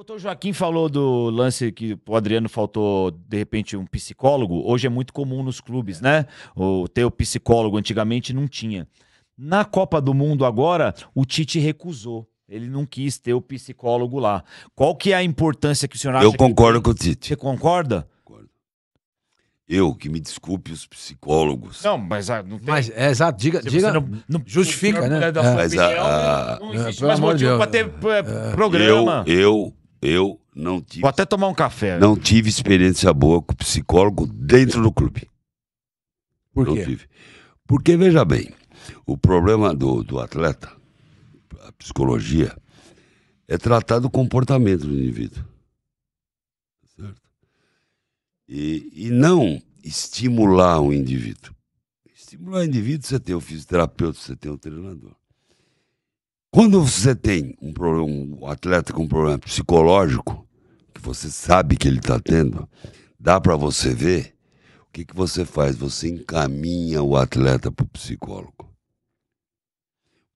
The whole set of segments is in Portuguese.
Doutor Joaquim falou do lance que o Adriano faltou, de repente, um psicólogo. Hoje é muito comum nos clubes, é. né? O ter o psicólogo antigamente não tinha. Na Copa do Mundo agora, o Tite recusou. Ele não quis ter o psicólogo lá. Qual que é a importância que o senhor acha? Eu concordo com o Tite. Você concorda? Eu, que me desculpe os psicólogos. Não, mas ah, não tem... Mas, é, exato, diga, Se diga não, não, justifica, né? Da é. Mas, opinião, a, não é, existe mais motivo para ter eh, é. programa. Eu, eu eu não tive. Vou até tomar um café. Não viu? tive experiência boa com psicólogo dentro do clube. Por não quê? Tive. Porque, veja bem, o problema do, do atleta, a psicologia, é tratar do comportamento do indivíduo. Certo? E, e não estimular o indivíduo. Estimular o indivíduo, você tem o fisioterapeuta, você tem o treinador. Quando você tem um, problema, um atleta com um problema psicológico, que você sabe que ele está tendo, dá para você ver, o que, que você faz? Você encaminha o atleta para o psicólogo.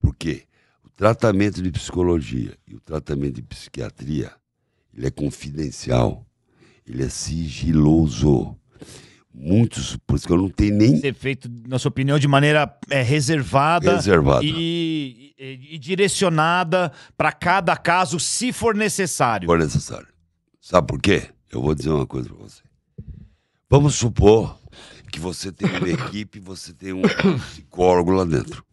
Por quê? O tratamento de psicologia e o tratamento de psiquiatria, ele é confidencial, ele é sigiloso. Muitos, por isso que eu não tenho nem... Ser é feito, na sua opinião, de maneira é, reservada. Reservada. E, e direcionada para cada caso, se for necessário. For necessário. Sabe por quê? Eu vou dizer uma coisa para você. Vamos supor que você tem uma equipe, você tem um psicólogo lá dentro.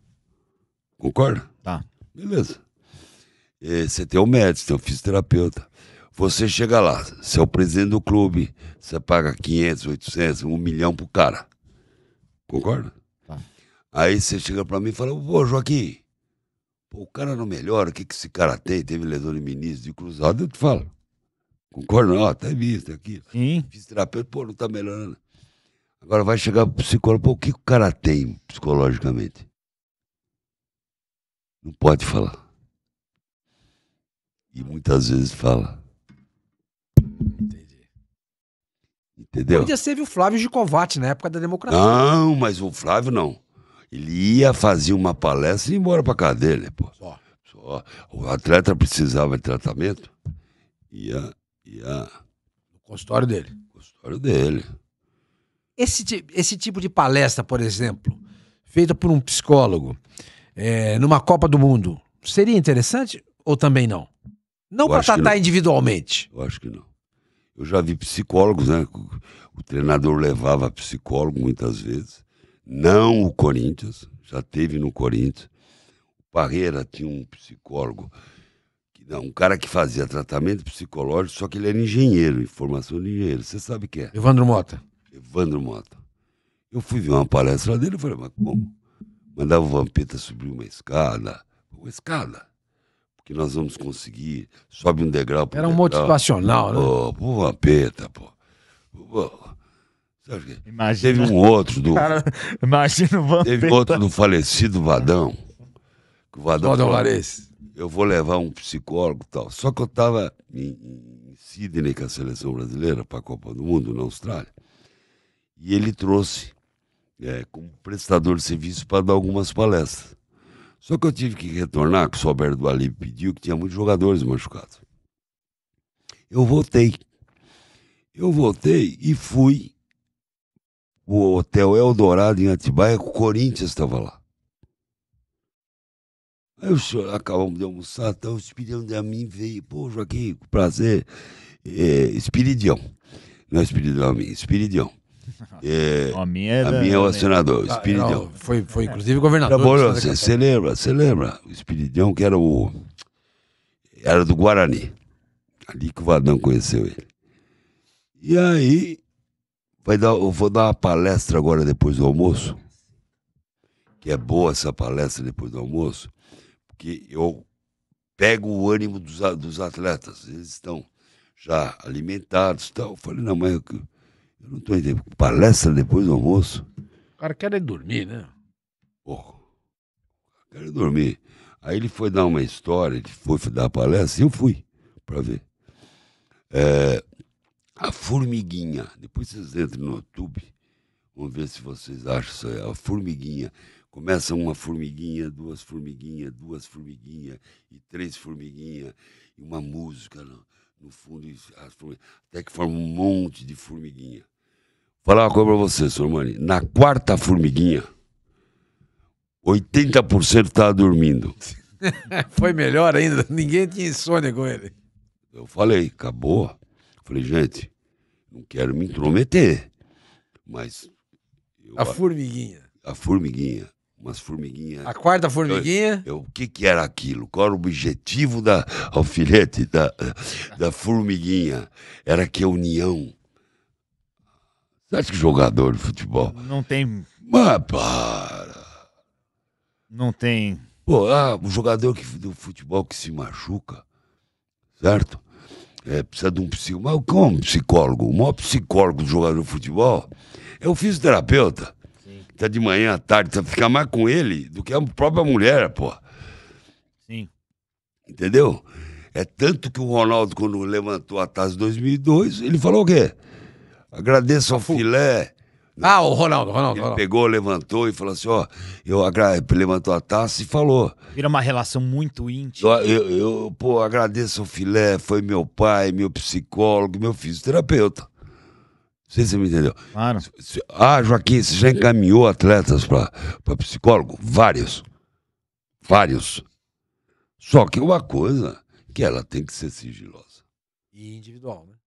Concorda? Tá. Beleza. E é, você tem o um médico, tem o um fisioterapeuta. Você chega lá, você é o presidente do clube, você paga 500, 800, 1 milhão pro cara. Concorda? Tá. Aí você chega pra mim e fala, ô Joaquim, Pô, o cara não melhora, o que, que esse cara tem? Teve lesão de ministro, de cruzado, eu te falo. Concordo? Ó, tá visto aqui. Sim. Fisioterapeuta, pô, não tá melhorando. Agora vai chegar o psicólogo, pô, o que, que o cara tem psicologicamente? Não pode falar. E muitas vezes fala. Entendi. Entendeu? Podia ser o Flávio Gicovati na época da democracia. Não, mas o Flávio não. Ele ia fazer uma palestra e ia embora pra casa dele, né, pô. Só. Só. O atleta precisava de tratamento, ia. ia... No consultório dele. No consultório dele. Esse, esse tipo de palestra, por exemplo, feita por um psicólogo, é, numa Copa do Mundo, seria interessante ou também não? Não para tratar não. individualmente. Eu acho que não. Eu já vi psicólogos, né? O treinador levava psicólogo muitas vezes não o Corinthians, já teve no Corinthians. O Parreira tinha um psicólogo, que, não, um cara que fazia tratamento psicológico, só que ele era engenheiro, formação de engenheiro. Você sabe quem é? Evandro Mota. Evandro Mota. Eu fui ver uma palestra dele e falei, mas como? Mandava o Vampeta subir uma escada, uma escada, porque nós vamos conseguir, sobe um degrau. Era um degrau. motivacional, né? Pô, pô Vampeta, pô. pô Imagina. Teve um outro do. Cara, imagina o Vampeta. Teve outro do falecido Vadão. Que o Vadão. Vadão Eu vou levar um psicólogo e tal. Só que eu estava em, em Sydney com é a seleção brasileira para a Copa do Mundo, na Austrália. E ele trouxe é, como prestador de serviço para dar algumas palestras. Só que eu tive que retornar, que o Soberto do Ali pediu, que tinha muitos jogadores machucados. Eu voltei. Eu voltei e fui o Hotel Eldorado em Atibaia, o Corinthians estava lá. Aí o senhor, acabamos de almoçar, então o Espiridão de mim veio, pô, Joaquim, prazer. É, Não é Espiridão. a mim, É, a minha era. A minha é o assinador, ah, foi, foi inclusive governador. Trabalhou, você, lembra, você lembra? O Espiridão que era o. Era do Guarani. Ali que o Vadão conheceu ele. E aí Vai dar, eu vou dar uma palestra agora depois do almoço, que é boa essa palestra depois do almoço, porque eu pego o ânimo dos, dos atletas. Eles estão já alimentados e tal. Eu falei, não, mas eu, eu não estou entendendo. Palestra depois do almoço? O cara quer é dormir, né? Porra, quero dormir. Aí ele foi dar uma história, ele foi dar a palestra e eu fui para ver. É, a Formiguinha. Depois vocês entram no YouTube. Vamos ver se vocês acham isso A Formiguinha. Começa uma formiguinha, duas formiguinhas, duas formiguinhas e três formiguinhas. E uma música no, no fundo. até que forma um monte de formiguinha. Vou falar uma coisa pra você, Sormani. Na quarta formiguinha, 80% estava tá dormindo. Foi melhor ainda. Ninguém tinha insônia com ele. Eu falei, acabou. Falei, gente, não quero me intrometer, mas. Eu, a formiguinha. A, a formiguinha. Umas formiguinhas. A quarta formiguinha? Eu, eu, o que, que era aquilo? Qual era o objetivo da alfinete, da, da formiguinha? Era que a união. Você acha que jogador de futebol. Não tem. Mas para! Não tem. Pô, ah, o jogador que, do futebol que se machuca, certo? é, precisa de um psicólogo. Mas como um psicólogo? O maior psicólogo do jogador de futebol é o fisioterapeuta. Sim. Tá de manhã à tarde, tá ficar mais com ele do que a própria mulher, pô. Sim. Entendeu? É tanto que o Ronaldo, quando levantou a taça de 2002, ele falou o quê? Agradeço ao filé, ah, o Ronaldo, Ronaldo. Ele Ronaldo. pegou, levantou e falou assim: ó, eu agra... levantou a taça e falou. Vira uma relação muito íntima. Eu, eu, eu, pô, agradeço o filé, foi meu pai, meu psicólogo, meu fisioterapeuta. Não sei se você me entendeu. Claro. Ah, Joaquim, você já encaminhou atletas para psicólogo? Vários. Vários. Só que uma coisa que ela tem que ser sigilosa. E individual, né?